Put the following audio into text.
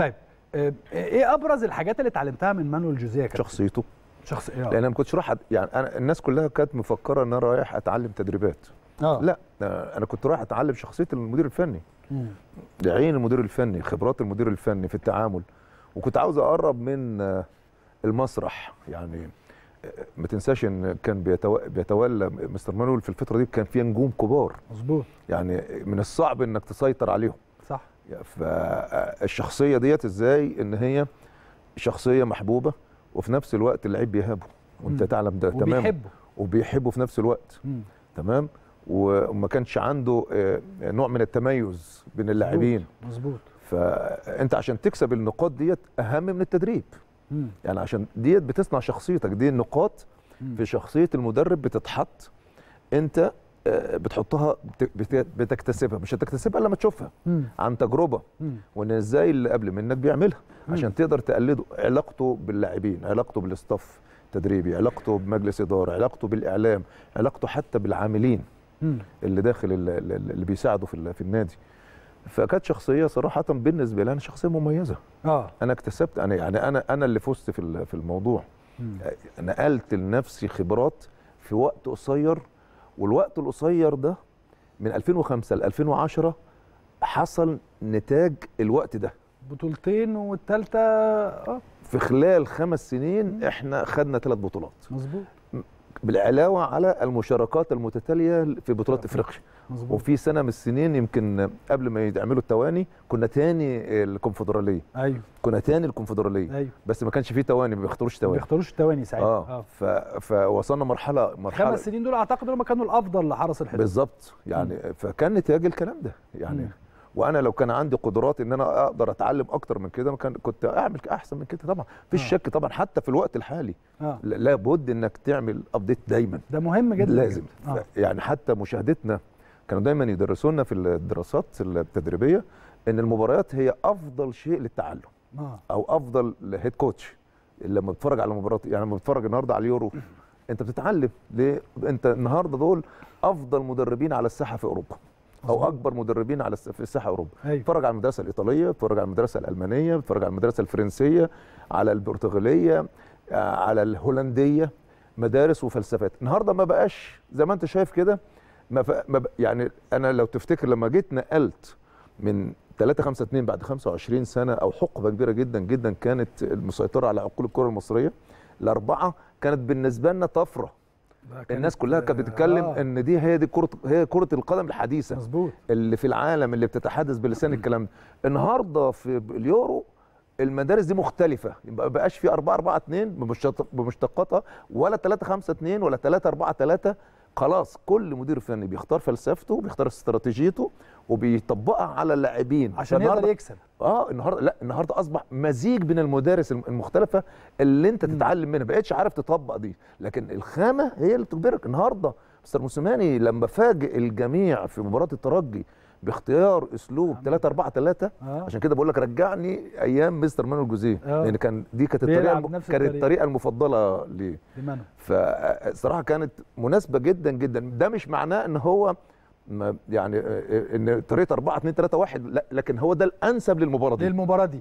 طيب آه، ايه ابرز الحاجات اللي اتعلمتها من مانويل جوزيه كابتن شخصيته شخص آه. لان انا ما كنتش رايح يعني انا الناس كلها كانت مفكره ان انا رايح اتعلم تدريبات آه. لا انا كنت رايح اتعلم شخصيه المدير الفني عين المدير الفني خبرات المدير الفني في التعامل وكنت عاوز اقرب من آه، المسرح يعني ما تنساش ان كان بيتولى مستر مانويل في الفتره دي كان فيها نجوم كبار مظبوط يعني من الصعب انك تسيطر عليهم فالشخصيه ديت ازاي ان هي شخصيه محبوبه وفي نفس الوقت اللعيب بيهابه وانت تعلم ده تمام وبيحبه وبيحبه في نفس الوقت مم. تمام وما كانش عنده آه، نوع من التميز بين اللاعبين مظبوط فانت عشان تكسب النقاط ديت اهم من التدريب مم. يعني عشان ديت بتصنع شخصيتك دي النقاط مم. في شخصيه المدرب بتتحط انت بتحطها بتكتسبها مش هتكتسبها الا لما تشوفها مم. عن تجربه وان ازاي اللي قبل منك بيعملها عشان تقدر تقلده علاقته باللاعبين علاقته بالاستاف التدريبي علاقته بمجلس اداره علاقته بالاعلام علاقته حتى بالعاملين مم. اللي داخل اللي بيساعده في في النادي فكانت شخصيه صراحه بالنسبه لي انا شخصيه مميزه اه انا اكتسبت انا يعني انا انا اللي فزت في في الموضوع مم. نقلت لنفسي خبرات في وقت قصير والوقت القصير ده من 2005 ل 2010 حصل نتاج الوقت ده بطولتين والثالثه اه في خلال خمس سنين احنا خدنا ثلاث بطولات مظبوط بالعلاوه على المشاركات المتتاليه في بطولات افريقيا وفي سنه من السنين يمكن قبل ما يعملوا التواني كنا تاني الكونفدراليه ايوه كنا تاني الكونفدراليه ايوه بس ما كانش فيه تواني ما بيختاروش تواني ما بيختاروش تواني ساعتها اه, آه. ف... فوصلنا مرحله مرحله خمس سنين دول اعتقد هم كانوا الافضل لحرس الحدود بالظبط يعني م. فكان نتاج الكلام ده يعني م. وانا لو كان عندي قدرات ان انا اقدر اتعلم اكتر من كده كان كنت اعمل احسن من كده طبعا مفيش آه. شك طبعا حتى في الوقت الحالي آه. لابد انك تعمل ابديت دايما ده مهم جدا لازم آه. يعني حتى مشاهدتنا كانوا دايما يدرسونا في الدراسات التدريبيه ان المباريات هي افضل شيء للتعلم آه. او افضل هيد كوتش لما بتفرج على مباراه يعني لما بتفرج النهارده على اليورو انت بتتعلم ليه انت النهارده دول افضل مدربين على الساحه في اوروبا او اكبر مدربين على في الساحه اوروبا أيوه. اتفرج على المدرسه الايطاليه اتفرج على المدرسه الالمانيه اتفرج على المدرسه الفرنسيه على البرتغاليه آه، على الهولنديه مدارس وفلسفات النهارده ما بقاش زي ما انت شايف كده ما, ما ب... يعني انا لو تفتكر لما جيت نقلت من 3 5 2 بعد 25 سنه او حقبه كبيره جدا جدا كانت المسيطره على عقول الكره المصريه لاربعه كانت بالنسبه لنا طفره الناس كلها كانت بتتكلم آه. ان دي هي دي كره هي كره القدم الحديثه مظبوط اللي في العالم اللي بتتحدث بلسان الكلام ده النهارده في اليورو المدارس دي مختلفة ما بقاش في 4 4 2 بمشتقاتها ولا 3 5 2 ولا 3 4 3 خلاص كل مدير فني بيختار فلسفته بيختار استراتيجيته وبيطبقها على اللاعبين عشان يقدر يكسب اه النهارده لا النهارده اصبح مزيج بين المدارس المختلفه اللي انت تتعلم منها بقتش عارف تطبق دي لكن الخامه هي اللي بتجبرك النهارده مستر موسيماني لما فاجئ الجميع في مباراه الترجي باختيار اسلوب 3 4 3 عشان كده بقول لك رجعني ايام مستر مانويل جوزيه آه. لان كان دي كانت الطريقه كانت الطريقه المفضله ليه فالصراحه كانت مناسبه جدا جدا ده مش معناه ان هو يعني آه، آه، ان طريقه 4 2 3 1 لا لكن هو ده الانسب للمباراه دي للمباراه دي